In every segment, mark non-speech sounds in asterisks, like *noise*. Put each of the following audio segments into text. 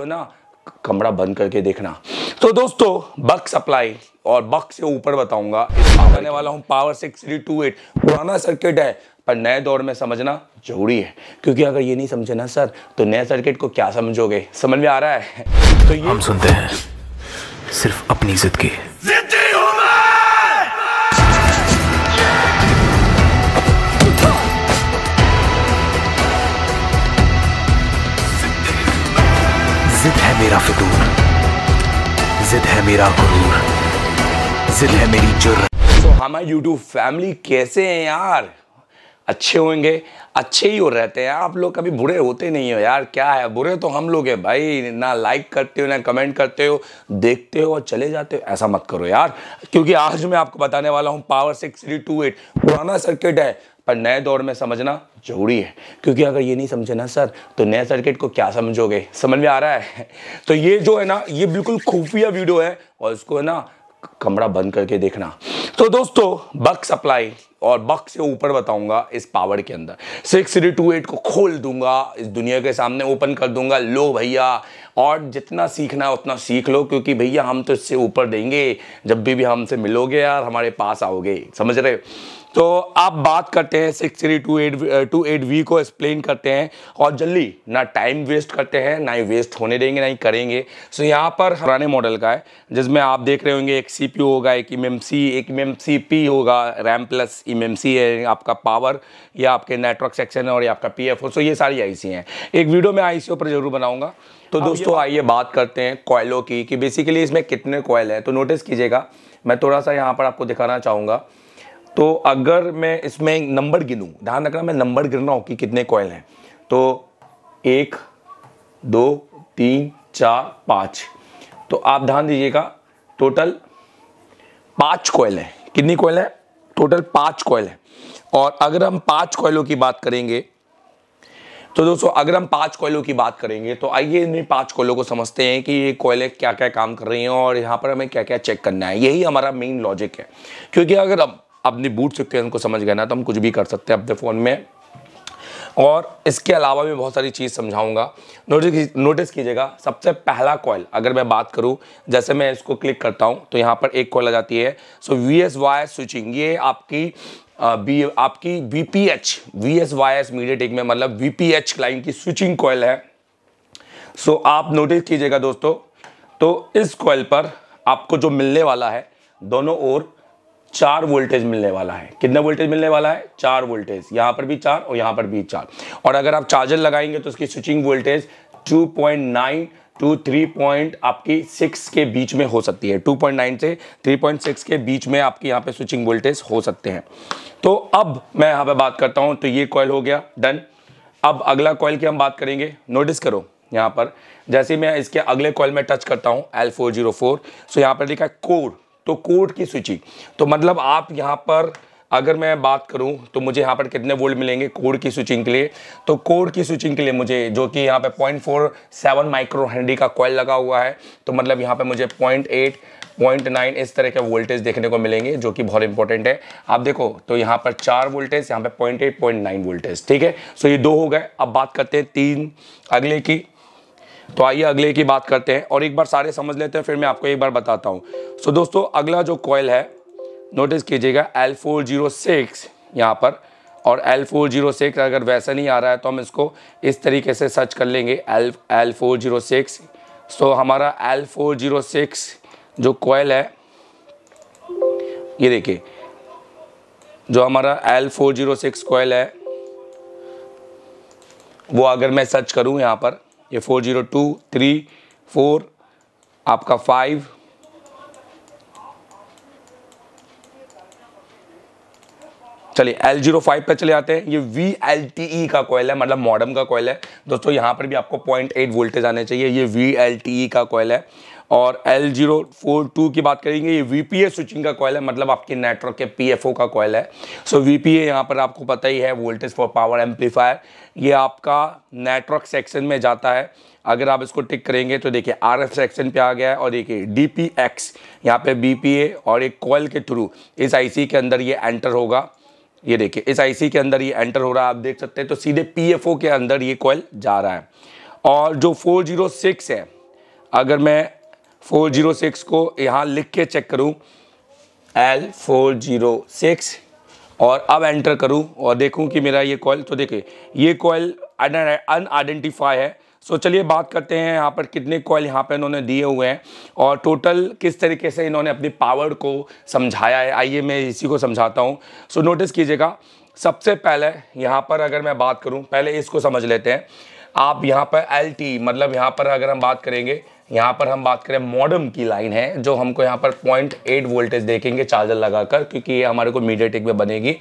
हो ना कमरा बंद करके देखना तो दोस्तों बक सप्लाई और बक से ऊपर बताऊंगा आने हाँ, वाला हूं power six three two eight पुराना सर्किट है पर नए दौर में समझना जरूरी है क्योंकि अगर ये नहीं समझे ना सर तो नए सर्किट को क्या समझोगे समझ में आ रहा है तो ये हम सुनते हैं सिर्फ अपनी जिद की मेरा फितूर जिद है मेरा गुरूर जिद है मेरी जुर्र तो हमारे यूट्यूब फैमिली कैसे हैं यार अच्छे होंगे अच्छे ही हो रहते हैं आप लोग कभी बुरे होते नहीं हो यार क्या है बुरे तो हम लोग हैं भाई ना लाइक करते हो ना कमेंट करते हो देखते हो और चले जाते हो ऐसा मत करो यार क्योंकि आज मैं आपको बताने वाला हूँ power six three two eight पुराना सर्किट है और नए दौर में समझना जरूरी है क्योंकि अगर ये नहीं समझे ना सर तो नए सर्किट को क्या समझोगे समझ में आ रहा है *laughs* तो ये जो है ना ये बिल्कुल खुफिया वीडियो है और इसको है ना कमरा बंद करके देखना तो दोस्तों बक सप्लाई और बक से ऊपर बताऊंगा इस पावर के अंदर सिक्स थ्री टू एट को खोल दूंगा इस दुनिया के सामने ओपन कर दूंगा लो भैया और जितना सीखना है उतना सीख लो क्योंकि भैया हम तो इससे ऊपर देंगे जब भी भी हमसे मिलोगे यार हमारे पास आओगे समझ रहे तो आप बात करते हैं six three two eight two eight V को एक्सप्लेन करते हैं और जल्दी ना टाइम वेस्ट करते हैं ना ही वेस्ट होने देंगे ना ही करेंगे सो यहाँ पर पुराने मॉडल का है जिसमें आप देख रहे होंगे एक सी पी होगा एक एम एम सी एक एम सी पी होगा RAM plus M M C है आपका पावर या आपके नेटवर्क सेक्शन है और या आपका पी एफ सो ये सारी आई सी हैं एक वीडियो में आई सी पर जरूर बनाऊँगा तो हाँ, दोस्तों आइए बात करते हैं कॉयलों की कि बेसिकली इसमें कितने कोयल हैं तो नोटिस कीजिएगा मैं थोड़ा सा यहाँ पर आपको दिखाना चाहूँगा तो अगर मैं इसमें नंबर गिनूं ध्यान रखना मैं नंबर गिन रहा हूं कि कितने कॉयल हैं तो एक दो तीन चार पाँच तो आप ध्यान दीजिएगा टोटल पांच कॉयल है कितनी कॉयल है टोटल पांच कोयल है और अगर हम पांच कोयलों की बात करेंगे तो दोस्तों अगर हम पांच कोयलों की बात करेंगे तो आइए इन पांच कोयलों को समझते हैं कि ये कोयले क्या क्या काम कर रही हैं और यहाँ पर हमें क्या क्या चेक करना है यही हमारा मेन लॉजिक है क्योंकि अगर हम अपनी बूट सिक्वेंस को समझ गए ना तो हम कुछ भी कर सकते हैं अपने फ़ोन में और इसके अलावा भी बहुत सारी चीज़ समझाऊंगा नोटिस नोटिस कीजिएगा सबसे पहला कॉल अगर मैं बात करूं जैसे मैं इसको क्लिक करता हूं तो यहां पर एक कॉल आ जाती है so V S Y switching ये आपकी बी आपकी V P H V S Y S MediaTek में मतलब वी पी एच लाइन की स्विचिंग कॉल है सो आप नोटिस कीजिएगा दोस्तों तो इस कॉल पर आपको जो मिलने वाला है दोनों ओर चार वोल्टेज मिलने वाला है कितना वोल्टेज मिलने वाला है चार वोल्टेज यहां पर भी चार और यहां पर भी चार और अगर आप चार्जर लगाएंगे तो उसकी switching voltage 2.9 two three point आपकी सिक्स के बीच में हो सकती है टू पॉइंट नाइन से थ्री पॉइंट सिक्स के बीच में आपकी यहाँ पे स्विचिंग वोल्टेज हो सकते हैं तो अब मैं यहाँ पे बात करता हूँ तो ये कॉयल हो गया डन अब अगला कॉयल की हम बात करेंगे नोटिस करो यहाँ पर जैसे मैं इसके अगले कॉयल में टच करता हूँ L four zero four so यहाँ पर लिखा है कोर तो कोर्ट की सूची तो मतलब आप यहाँ पर अगर मैं बात करूं तो मुझे यहाँ पर कितने वोल्ट मिलेंगे कोड की स्विचिंग के लिए तो कोड की स्विचिंग के लिए मुझे जो कि यहाँ पे 0.47 फोर सेवन माइक्रो हैंडी का कॉयल लगा हुआ है तो मतलब यहाँ पे मुझे 0.8 0.9 इस तरह के वोल्टेज देखने को मिलेंगे जो कि बहुत इंपॉर्टेंट है आप देखो तो यहाँ पर चार वोल्टेज यहाँ पर पॉइंट एट वोल्टेज ठीक है सो ये दो हो गए अब बात करते हैं तीन अगले की तो आइए अगले की बात करते हैं और एक बार सारे समझ लेते हैं फिर मैं आपको एक बार बताता हूँ सो so, दोस्तों अगला जो कॉयल है नोटिस कीजिएगा एल फोर जीरो सिक्स यहाँ पर और एल फोर जीरो सिक्स अगर वैसा नहीं आ रहा है तो हम इसको इस तरीके से सर्च कर लेंगे L L four zero six so हमारा एल फोर जीरो सिक्स जो कॉयल है ये देखिए जो हमारा L four zero six coil है वो अगर मैं सर्च करूँ यहाँ पर ये four zero two three four आपका फाइव चलिए एल जीरो फाइव पर चले आते हैं ये वी एल टी ई का कोयल है मतलब मॉडर्न का कोयल है दोस्तों यहां पर भी आपको पॉइंट एट वोल्टेज आने चाहिए ये वी एल टी ई का कोयल है और एल जीरो फोर टू की बात करेंगे ये वी पी ए स्विचिंग का कॉयल है मतलब आपके नेटवर्क के पी एफ ओ का कॉयल है सो वी पी ए यहाँ पर आपको पता ही है वोल्टेज फॉर पावर एम्पलीफायर ये आपका नेटवर्क सेक्शन में जाता है अगर आप इसको टिक करेंगे तो देखिए आर एफ सेक्शन पे आ गया है और देखिए डी पी एक्स यहाँ पर बी पी ए और एक कॉयल के थ्रू इस आई सी के अंदर ये एंटर होगा ये देखिए इस सी के अंदर ये एंटर हो रहा है आप देख सकते हैं तो सीधे ओ के अंदर ये कॉयल जा रहा है और जो सिक्स है अगर मैं फोर जीरो सिक्स को यहाँ लिख के चेक करूँ एल फोर जीरो सिक्स और अब एंटर करूँ और देखूँ कि मेरा ये कॉल तो देखिए ये अन अनआइडेंटिफाई है सो so, चलिए बात करते हैं यहाँ पर कितने कॉल यहाँ पर इन्होंने दिए हुए हैं और टोटल किस तरीके से इन्होंने अपनी पावर को समझाया है आइए मैं इसी को समझाता हूँ सो so, नोटिस कीजिएगा सबसे पहले यहाँ पर अगर मैं बात करूँ पहले इसको समझ लेते हैं आप यहाँ पर एल टी मतलब यहाँ पर अगर हम बात करेंगे यहाँ पर हम बात करें मॉडम की लाइन है जो हमको यहाँ पर पॉइंट एट वोल्टेज देखेंगे चार्जर लगाकर क्योंकि ये हमारे को मीडिया टेक में बनेगी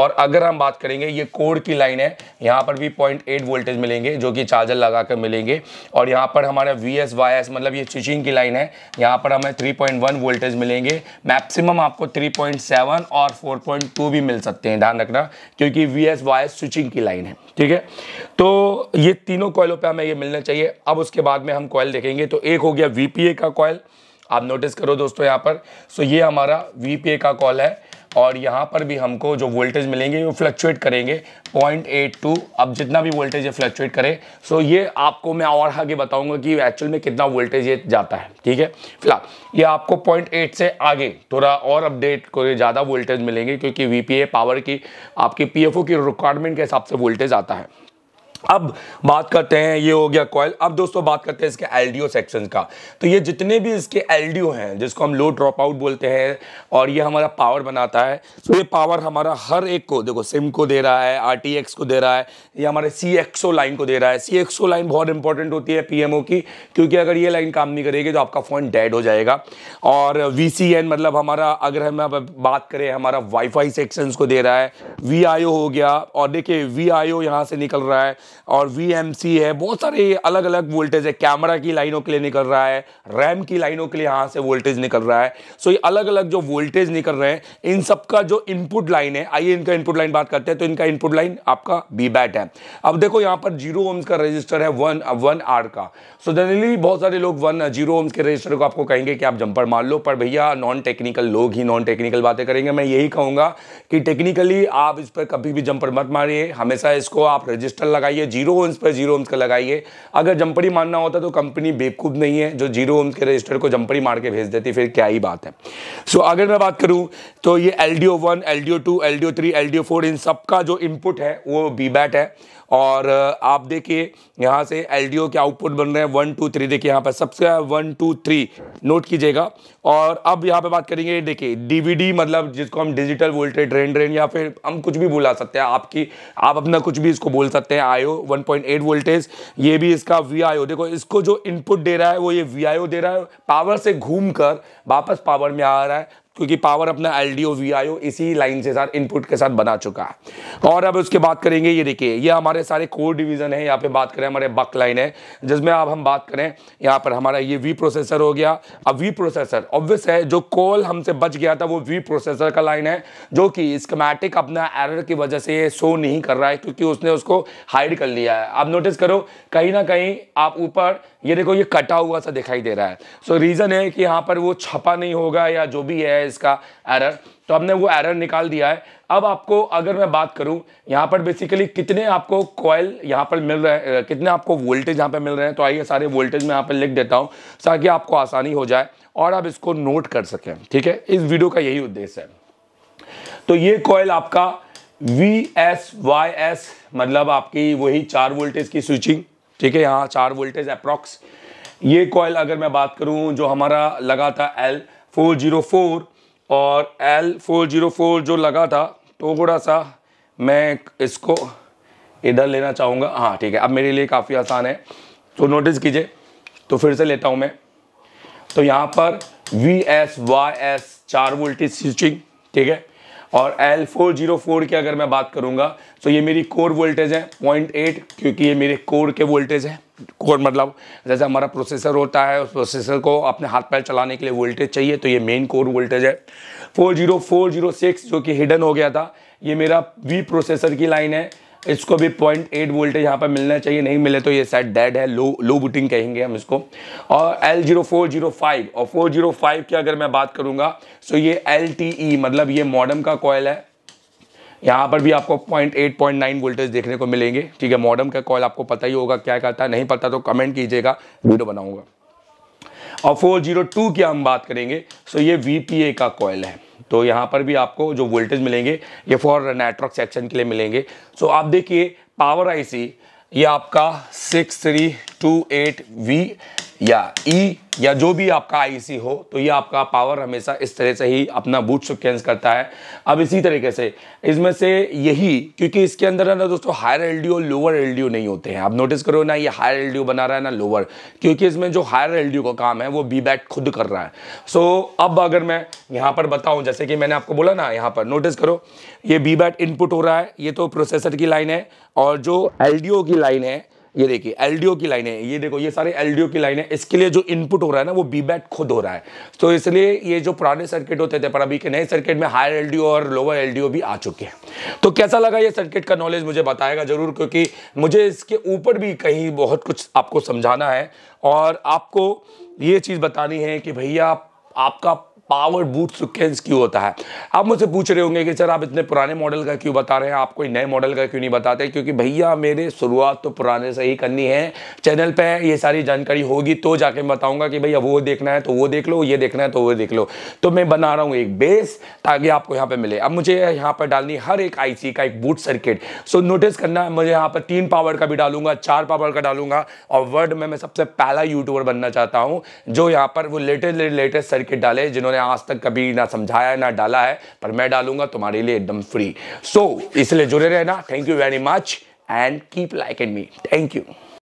और अगर हम बात करेंगे ये कोड की लाइन है यहाँ पर भी पॉइंट एट वोल्टेज मिलेंगे जो कि चार्जर लगाकर मिलेंगे और यहाँ पर हमारा वी एस वाई एस मतलब ये स्विचिंग की लाइन है यहाँ पर हमें थ्री पॉइंट वन वोल्टेज मिलेंगे मैक्सिमम आपको थ्री पॉइंट सेवन और फोर पॉइंट टू भी मिल सकते हैं ध्यान रखना क्योंकि V S Y S switching की लाइन है ठीक है तो ये तीनों कोयलों पर हमें ये मिलना चाहिए अब उसके बाद में हम कॉयल देखेंगे तो ए एक हो गया वीपीए का कॉयल आप नोटिस करो दोस्तों यहाँ पर सो ये हमारा वीपीए का कॉल है और यहाँ पर भी हमको जो वोल्टेज मिलेंगे वो फ्लक्चुएट करेंगे 0.82 अब जितना भी वोल्टेज है फ्लक्चुएट करे सो ये आपको मैं और आगे बताऊंगा कि एक्चुअल में कितना वोल्टेज ये जाता है ठीक है फिलहाल ये आपको 0.8 से आगे थोड़ा और अपडेट को ज़्यादा वोल्टेज मिलेंगे क्योंकि वी पावर की आपकी पी की रिक्वायरमेंट के हिसाब से वोल्टेज आता है अब बात करते हैं ये हो गया कॉयल अब दोस्तों बात करते हैं इसके एलडीओ सेक्शन का तो ये जितने भी इसके एलडीओ हैं जिसको हम लो ड्रॉप आउट बोलते हैं और ये हमारा पावर बनाता है तो ये पावर हमारा हर एक को देखो सिम को दे रहा है आर को दे रहा है ये हमारे सी लाइन को दे रहा है सी लाइन बहुत इंपॉर्टेंट होती है पी की क्योंकि अगर ये लाइन काम नहीं करेगी तो आपका फ़ोन डेड हो जाएगा और वी मतलब हमारा अगर हम बात करें हमारा वाईफाई सेक्शन को दे रहा है वी हो गया और देखिए वी आई यहाँ से निकल रहा है और वी है बहुत सारे अलग अलग वोल्टेज है कैमरा की लाइनों के लिए निकल रहा है रैम की लाइनों के लिए यहाँ से वोल्टेज निकल रहा है सो ये अलग अलग जो वोल्टेज निकल रहे हैं इन सब का जो इनपुट लाइन है आइए इनका इनपुट लाइन बात करते हैं तो इनका इनपुट लाइन आपका बी बैट है अब देखो यहाँ पर जीरो ओम्स का रजिस्टर है वन वन आर का सो जनरली बहुत सारे लोग वन जीरो ओम्स के रजिस्टर को आपको कहेंगे कि आप जंपर मार लो पर भैया नॉन टेक्निकल लोग ही नॉन टेक्निकल बातें करेंगे मैं यही कहूँगा कि टेक्निकली आप इस पर कभी भी जंपर मत मारिए हमेशा इसको आप रजिस्टर लगाइए लगाइए जीरो ओम्स पर जीरो ओम्स का लगाइए अगर जंपड़ी मारना होता तो कंपनी बेवकूफ़ नहीं है जो जीरो ओम्स के रजिस्टर को जंपड़ी मार के भेज देती फिर क्या ही बात है सो so, अगर मैं बात करूँ तो ये L D O one L D O two L D O three L D O four इन सबका जो इनपुट है वो बी बैट है और आप देखिए यहाँ से एल के आउटपुट बन रहे हैं वन टू थ्री देखिए यहाँ पर सबसे वन टू थ्री नोट कीजिएगा और अब यहाँ पे बात करेंगे देखिए डीवीडी मतलब जिसको हम डिजिटल वोल्टेज ड्रेन ड्रेन या फिर हम कुछ भी बुला सकते हैं आपकी आप अपना कुछ भी इसको बोल सकते हैं आयो 1.8 वोल्टेज ये भी इसका वी देखो इसको जो इनपुट दे रहा है वो ये वी दे रहा है पावर से घूम कर वापस पावर में आ रहा है क्योंकि पावर अपना L D O V I O इसी लाइन के साथ इनपुट के साथ बना चुका है और अब उसके बात करेंगे ये देखिए ये हमारे सारे कोर डिवीज़न है यहाँ पे बात करें हमारे बक लाइन है जिसमें अब हम बात करें यहाँ पर हमारा ये वी प्रोसेसर हो गया अब वी प्रोसेसर ऑब्वियस है जो कॉल हमसे बच गया था वो वी प्रोसेसर का लाइन है जो कि स्कमेटिक अपना एरर की वजह से शो नहीं कर रहा है क्योंकि उसने उसको हाइड कर लिया है अब नोटिस करो कहीं ना कहीं आप ऊपर ये देखो ये कटा हुआ सा दिखाई दे रहा है सो so, रीज़न है कि यहाँ पर वो छपा नहीं होगा या जो भी है है इसका एरर तो हमने वो एरर निकाल दिया है अब आपको अगर मैं बात करूं यहाँ पर बेसिकली कितने आपको कॉयल यहाँ पर मिल रहे हैं कितने आपको वोल्टेज यहाँ पर मिल रहे हैं तो आइए सारे वोल्टेज मैं यहाँ पर लिख देता हूँ ताकि आपको आसानी हो जाए और आप इसको नोट कर सकें ठीक है इस वीडियो का यही उद्देश्य है तो ये कॉयल आपका वी एस वाई एस मतलब आपकी वही चार वोल्टेज की स्विचिंग ठीक है यहाँ चार वोल्टेज अप्रॉक्स ये कॉयल अगर मैं बात करूँ जो हमारा लगा था एल फोर जीरो फोर और एल फोर जीरो फोर जो लगा था थोड़ा सा मैं इसको इधर लेना चाहूँगा हाँ ठीक है अब मेरे लिए काफ़ी आसान है तो नोटिस कीजिए तो फिर से लेता हूँ मैं तो यहाँ पर वी एस वाई एस चार वोल्टेज स्विचिंग ठीक है और एल फोर जीरो फोर की अगर मैं बात करूँगा तो ये मेरी कोर वोल्टेज है पॉइंट एट क्योंकि ये मेरे कोर के वोल्टेज है कोर मतलब जैसे हमारा प्रोसेसर होता है उस प्रोसेसर को अपने हाथ पैर चलाने के लिए वोल्टेज चाहिए तो ये मेन कोर वोल्टेज है 40406 जो कि हिडन हो गया था ये मेरा वी प्रोसेसर की लाइन है इसको भी पॉइंट एट वोल्टेज यहाँ पर मिलना चाहिए नहीं मिले तो ये सेट डेड है लो लो बुटिंग कहेंगे हम इसको और L zero four zero five और फोर जीरो फाइव की अगर मैं बात करूँगा तो ये एल टी ई मतलब ये मॉडम का कॉयल है यहाँ पर भी आपको point eight point nine voltage देखने को मिलेंगे ठीक है मॉडम का कॉल आपको पता ही होगा क्या करता है नहीं पता तो कमेंट कीजिएगा वीडियो बनाऊंगा और फोर जीरो टू की हम बात करेंगे सो ये वी का कॉयल है तो यहाँ पर भी आपको जो वोल्टेज मिलेंगे ये फॉर नेटवर्क सेक्शन के लिए मिलेंगे सो आप देखिए पावर सी ये आपका six three two eight V या ई e, या जो भी आपका आईसी हो तो ये आपका पावर हमेशा इस तरह से ही अपना बूट सिक्वेंस करता है अब इसी तरीके से इसमें से यही क्योंकि इसके अंदर ना दोस्तों हायर एलडीओ और लोअर एलडीओ नहीं होते हैं आप नोटिस करो ना ये हायर एलडीओ बना रहा है ना लोअर क्योंकि इसमें जो हायर एलडीओ का काम है वो बी बैट खुद कर रहा है सो so, अब अगर मैं यहाँ पर बताऊँ जैसे कि मैंने आपको बोला ना यहाँ पर नोटिस करो ये बी बैट इनपुट हो रहा है ये तो प्रोसेसर की लाइन है और जो एल की लाइन है ये देखिए एलडीओ की लाइन है ये देखो ये सारे एलडीओ की लाइन है इसके लिए जो इनपुट हो रहा है ना वो बी खुद हो रहा है तो इसलिए ये जो पुराने सर्किट होते थे पर अभी के नए सर्किट में हायर एलडीओ और लोअर एलडीओ भी आ चुके हैं तो कैसा लगा ये सर्किट का नॉलेज मुझे बताएगा जरूर क्योंकि मुझे इसके ऊपर भी कहीं बहुत कुछ आपको समझाना है और आपको ये चीज़ बतानी है कि भैया आपका पावर बूट सिक्वेंस क्यों होता है आप मुझसे पूछ रहे होंगे कि सर आप इतने पुराने मॉडल का क्यों बता रहे हैं आप कोई नए मॉडल का क्यों नहीं बताते क्योंकि भैया मेरे शुरुआत तो पुराने से ही करनी है चैनल पे ये सारी जानकारी होगी तो जाके मैं बताऊंगा कि भैया वो देखना है तो वो देख लो ये देखना है तो वो देख लो तो मैं बना रहा हूँ एक बेस ताकि आपको यहाँ पर मिले अब मुझे यहाँ पर डालनी हर एक आई का एक बूट सर्किट सो नोटिस करना मुझे यहाँ पर तीन पावर का भी डालूंगा चार पावर का डालूंगा और वर्ड में मैं सबसे पहला यूट्यूबर बनना चाहता हूँ जो यहाँ पर वो लेटेस्ट लेटेस्ट सर्किट डाले जिन्होंने मैंने आज तक कभी ना समझाया ना डाला है पर मैं डालूंगा तुम्हारे लिए एकदम फ्री सो so, इसलिए जुड़े रहना thank you very much and keep like and me thank you